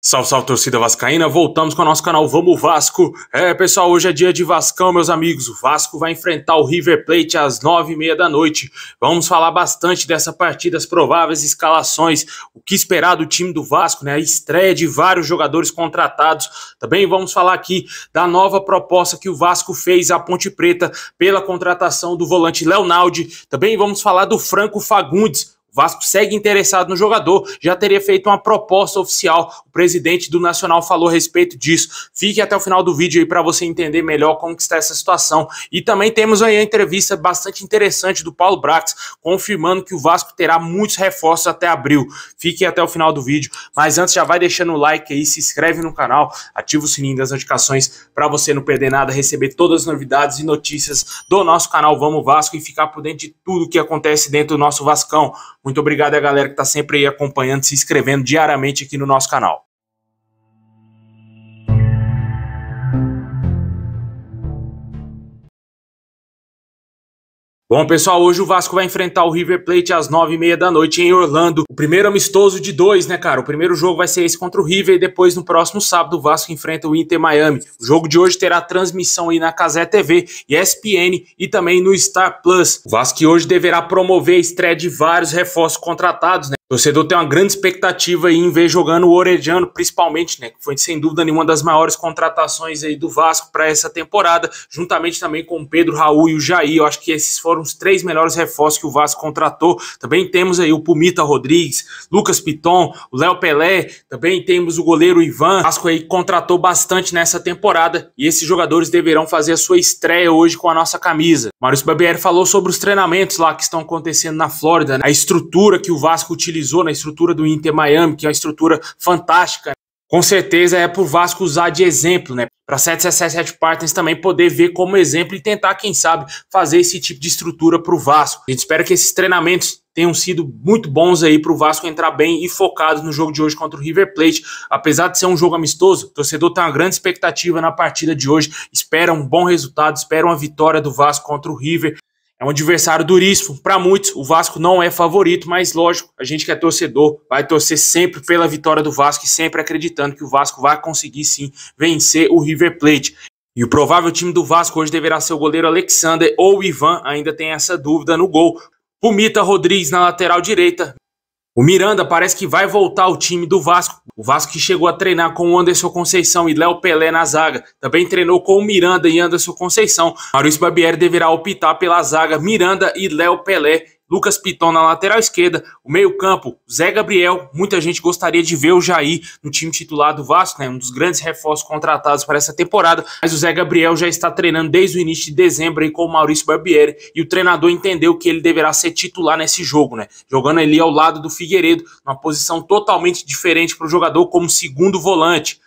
Salve, salve torcida vascaína, voltamos com o nosso canal Vamos Vasco. É, pessoal, hoje é dia de Vascão, meus amigos. O Vasco vai enfrentar o River Plate às nove e meia da noite. Vamos falar bastante dessa partida, as prováveis escalações, o que esperar do time do Vasco, né? A estreia de vários jogadores contratados. Também vamos falar aqui da nova proposta que o Vasco fez à Ponte Preta pela contratação do volante Leonardi. Também vamos falar do Franco Fagundes, o Vasco segue interessado no jogador, já teria feito uma proposta oficial presidente do Nacional falou a respeito disso. Fique até o final do vídeo aí para você entender melhor como está essa situação. E também temos aí a entrevista bastante interessante do Paulo Brax, confirmando que o Vasco terá muitos reforços até abril. Fique até o final do vídeo, mas antes já vai deixando o like aí, se inscreve no canal, ativa o sininho das notificações para você não perder nada, receber todas as novidades e notícias do nosso canal Vamos Vasco e ficar por dentro de tudo que acontece dentro do nosso Vascão. Muito obrigado a galera que está sempre aí acompanhando, se inscrevendo diariamente aqui no nosso canal. Bom, pessoal, hoje o Vasco vai enfrentar o River Plate às nove e meia da noite em Orlando. O primeiro amistoso de dois, né, cara? O primeiro jogo vai ser esse contra o River e depois, no próximo sábado, o Vasco enfrenta o Inter Miami. O jogo de hoje terá transmissão aí na Casé TV, ESPN e também no Star Plus. O Vasco hoje deverá promover a estreia de vários reforços contratados, né? O torcedor tem uma grande expectativa aí em ver jogando o Orejano, principalmente, né? Que foi, sem dúvida nenhuma, das maiores contratações aí do Vasco para essa temporada, juntamente também com o Pedro Raul e o Jair. Eu acho que esses foram foram os três melhores reforços que o Vasco contratou. Também temos aí o Pumita Rodrigues, Lucas Piton, o Léo Pelé, também temos o goleiro Ivan. O Vasco aí contratou bastante nessa temporada e esses jogadores deverão fazer a sua estreia hoje com a nossa camisa. Maurício Barbieri falou sobre os treinamentos lá que estão acontecendo na Flórida, né? a estrutura que o Vasco utilizou na estrutura do Inter Miami, que é uma estrutura fantástica com certeza é por Vasco usar de exemplo, né? Para 777 Partners também poder ver como exemplo e tentar, quem sabe, fazer esse tipo de estrutura para o Vasco. A gente espera que esses treinamentos tenham sido muito bons aí para o Vasco entrar bem e focado no jogo de hoje contra o River Plate. Apesar de ser um jogo amistoso, o torcedor tem uma grande expectativa na partida de hoje. Espera um bom resultado, espera uma vitória do Vasco contra o River. É um adversário duríssimo para muitos. O Vasco não é favorito, mas lógico, a gente que é torcedor vai torcer sempre pela vitória do Vasco e sempre acreditando que o Vasco vai conseguir sim vencer o River Plate. E o provável time do Vasco hoje deverá ser o goleiro Alexander ou Ivan, ainda tem essa dúvida no gol. Pumita Rodrigues na lateral direita, o Miranda parece que vai voltar ao time do Vasco. O Vasco que chegou a treinar com o Anderson Conceição e Léo Pelé na zaga. Também treinou com o Miranda e Anderson Conceição. Maurício Barbieri deverá optar pela zaga Miranda e Léo Pelé Lucas Piton na lateral esquerda, o meio-campo, Zé Gabriel. Muita gente gostaria de ver o Jair no time titular do Vasco, né? Um dos grandes reforços contratados para essa temporada, mas o Zé Gabriel já está treinando desde o início de dezembro aí com o Maurício Barbieri e o treinador entendeu que ele deverá ser titular nesse jogo, né? Jogando ali ao lado do Figueiredo, numa posição totalmente diferente para o jogador como segundo volante.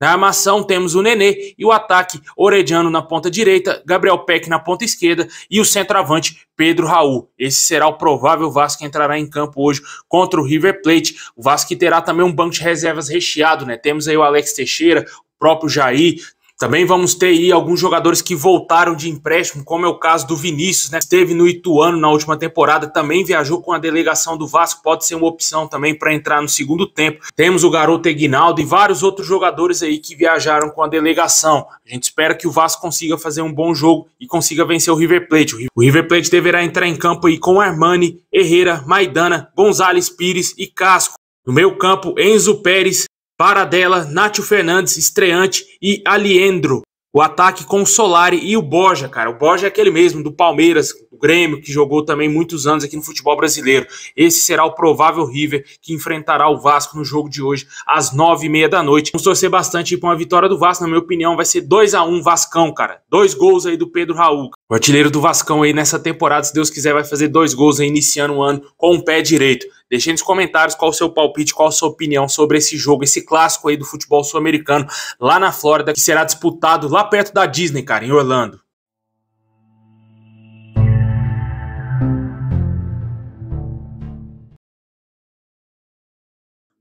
Na armação temos o Nenê e o ataque Orediano na ponta direita, Gabriel Peck na ponta esquerda e o centroavante Pedro Raul. Esse será o provável Vasco que entrará em campo hoje contra o River Plate. O Vasco terá também um banco de reservas recheado, né? Temos aí o Alex Teixeira, o próprio Jair, também vamos ter aí alguns jogadores que voltaram de empréstimo, como é o caso do Vinícius, né? Esteve no Ituano na última temporada, também viajou com a delegação do Vasco, pode ser uma opção também para entrar no segundo tempo. Temos o garoto Eguinaldo e vários outros jogadores aí que viajaram com a delegação. A gente espera que o Vasco consiga fazer um bom jogo e consiga vencer o River Plate. O River Plate deverá entrar em campo aí com Armani, Herrera, Maidana, Gonzalez Pires e Casco. No meio campo, Enzo Pérez, para dela, Nátio Fernandes, estreante, e Aliendro. O ataque com o Solari e o Borja, cara. O Borja é aquele mesmo, do Palmeiras, do Grêmio, que jogou também muitos anos aqui no futebol brasileiro. Esse será o provável River que enfrentará o Vasco no jogo de hoje, às nove e meia da noite. Vamos torcer bastante para uma vitória do Vasco, na minha opinião, vai ser 2 a 1 um, Vascão, cara. Dois gols aí do Pedro Raul. O artilheiro do Vascão aí nessa temporada, se Deus quiser, vai fazer dois gols aí iniciando o ano com o pé direito. Deixe nos comentários qual o seu palpite, qual a sua opinião sobre esse jogo, esse clássico aí do futebol sul-americano lá na Flórida, que será disputado lá perto da Disney, cara, em Orlando.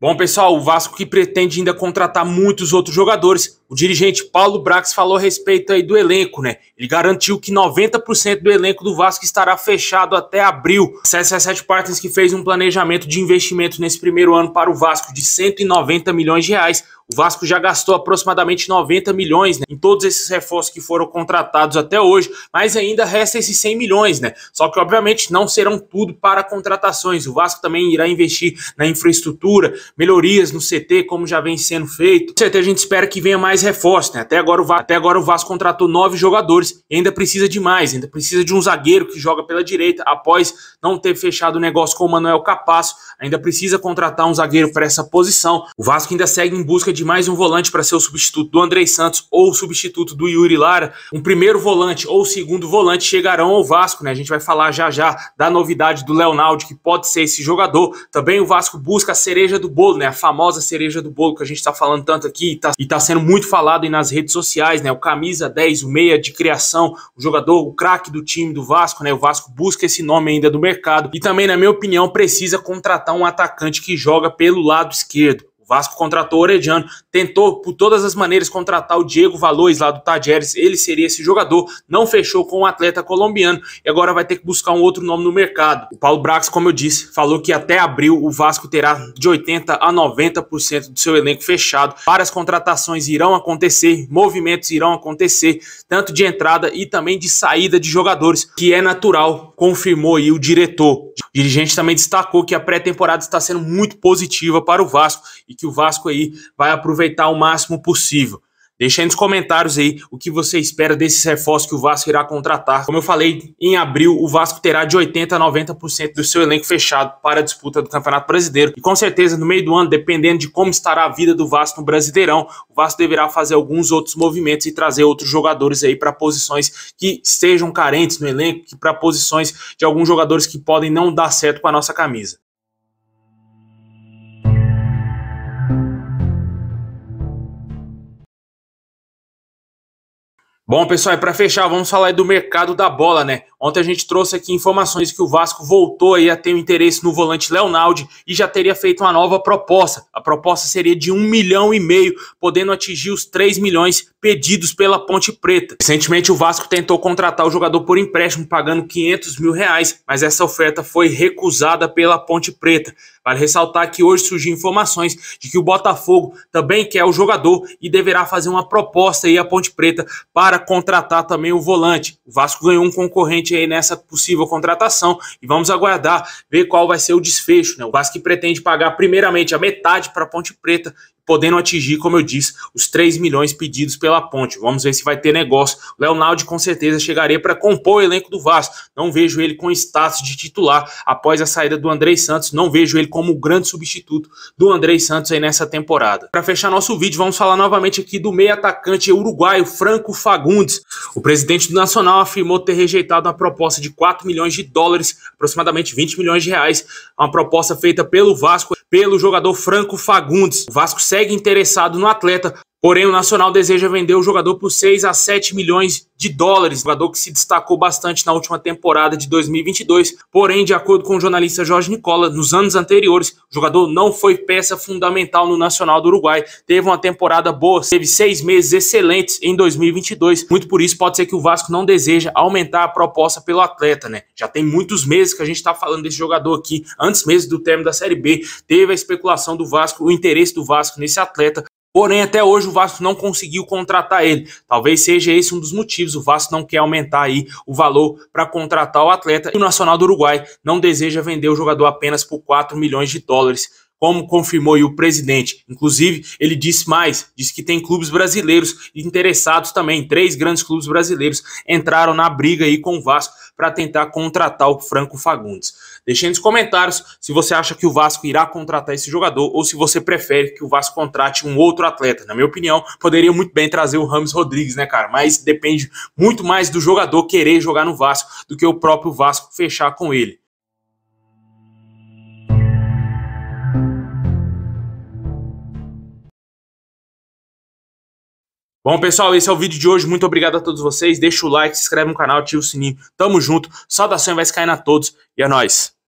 Bom, pessoal, o Vasco que pretende ainda contratar muitos outros jogadores. O dirigente Paulo Brax falou a respeito aí do elenco, né? Ele garantiu que 90% do elenco do Vasco estará fechado até abril. A CSA7 Partners que fez um planejamento de investimento nesse primeiro ano para o Vasco de 190 milhões de reais. O Vasco já gastou aproximadamente 90 milhões né, em todos esses reforços que foram contratados até hoje, mas ainda resta esses 100 milhões, né? Só que obviamente não serão tudo para contratações. O Vasco também irá investir na infraestrutura, melhorias no CT, como já vem sendo feito. No CT a gente espera que venha mais reforços, né? Até agora o Vasco, até agora o Vasco contratou nove jogadores e ainda precisa de mais, ainda precisa de um zagueiro que joga pela direita após não ter fechado o negócio com o Manuel Capasso ainda precisa contratar um zagueiro para essa posição. O Vasco ainda segue em busca de mais um volante para ser o substituto do Andrei Santos ou o substituto do Yuri Lara. Um primeiro volante ou segundo volante chegarão ao Vasco, né? A gente vai falar já já da novidade do Leonardo, que pode ser esse jogador. Também o Vasco busca a cereja do bolo, né? A famosa cereja do bolo que a gente está falando tanto aqui e está tá sendo muito falado aí nas redes sociais, né? O camisa 10, o meia de criação, o jogador, o craque do time do Vasco, né? O Vasco busca esse nome ainda do mercado e também, na minha opinião, precisa contratar contratar um atacante que joga pelo lado esquerdo. Vasco contratou o Orediano, tentou por todas as maneiras contratar o Diego Valois lá do Tajeres, ele seria esse jogador, não fechou com o um atleta colombiano e agora vai ter que buscar um outro nome no mercado. O Paulo Brax, como eu disse, falou que até abril o Vasco terá de 80 a 90% do seu elenco fechado. Várias contratações irão acontecer, movimentos irão acontecer, tanto de entrada e também de saída de jogadores, que é natural, confirmou aí o diretor. O dirigente também destacou que a pré-temporada está sendo muito positiva para o Vasco e que o Vasco aí vai aproveitar o máximo possível. Deixa aí nos comentários aí o que você espera desses reforços que o Vasco irá contratar. Como eu falei, em abril o Vasco terá de 80% a 90% do seu elenco fechado para a disputa do Campeonato Brasileiro. E com certeza, no meio do ano, dependendo de como estará a vida do Vasco no Brasileirão, o Vasco deverá fazer alguns outros movimentos e trazer outros jogadores aí para posições que sejam carentes no elenco, para posições de alguns jogadores que podem não dar certo com a nossa camisa. Bom, pessoal, e para fechar, vamos falar do mercado da bola, né? Ontem a gente trouxe aqui informações que o Vasco voltou a ter um interesse no volante Leonardo e já teria feito uma nova proposta. A proposta seria de um milhão e meio, podendo atingir os 3 milhões pedidos pela Ponte Preta. Recentemente o Vasco tentou contratar o jogador por empréstimo pagando 500 mil reais, mas essa oferta foi recusada pela Ponte Preta. Vale ressaltar que hoje surgiu informações de que o Botafogo também quer o jogador e deverá fazer uma proposta aí à Ponte Preta para contratar também o volante. O Vasco ganhou um concorrente frente aí nessa possível contratação e vamos aguardar ver qual vai ser o desfecho. Né? O Vasco pretende pagar primeiramente a metade para Ponte Preta podendo atingir, como eu disse, os 3 milhões pedidos pela ponte. Vamos ver se vai ter negócio. O Leonardo com certeza chegaria para compor o elenco do Vasco. Não vejo ele com status de titular após a saída do André Santos. Não vejo ele como o grande substituto do André Santos aí nessa temporada. Para fechar nosso vídeo, vamos falar novamente aqui do meio atacante uruguaio Franco Fagundes. O presidente do Nacional afirmou ter rejeitado uma proposta de 4 milhões de dólares, aproximadamente 20 milhões de reais, uma proposta feita pelo Vasco pelo jogador Franco Fagundes. O Vasco segue interessado no atleta Porém, o Nacional deseja vender o jogador por 6 a 7 milhões de dólares, jogador que se destacou bastante na última temporada de 2022. Porém, de acordo com o jornalista Jorge Nicola, nos anos anteriores, o jogador não foi peça fundamental no Nacional do Uruguai. Teve uma temporada boa, teve seis meses excelentes em 2022. Muito por isso, pode ser que o Vasco não deseja aumentar a proposta pelo atleta, né? Já tem muitos meses que a gente está falando desse jogador aqui. Antes mesmo do término da Série B, teve a especulação do Vasco, o interesse do Vasco nesse atleta. Porém, até hoje o Vasco não conseguiu contratar ele. Talvez seja esse um dos motivos. O Vasco não quer aumentar aí o valor para contratar o atleta. E o Nacional do Uruguai não deseja vender o jogador apenas por 4 milhões de dólares como confirmou o presidente. Inclusive, ele disse mais, disse que tem clubes brasileiros interessados também, três grandes clubes brasileiros entraram na briga aí com o Vasco para tentar contratar o Franco Fagundes. Deixe nos comentários se você acha que o Vasco irá contratar esse jogador ou se você prefere que o Vasco contrate um outro atleta. Na minha opinião, poderia muito bem trazer o Ramos Rodrigues, né, cara? Mas depende muito mais do jogador querer jogar no Vasco do que o próprio Vasco fechar com ele. Bom, pessoal, esse é o vídeo de hoje. Muito obrigado a todos vocês. Deixa o like, se inscreve no canal, ativa o sininho. Tamo junto. Saudações vai cair na todos e é nóis.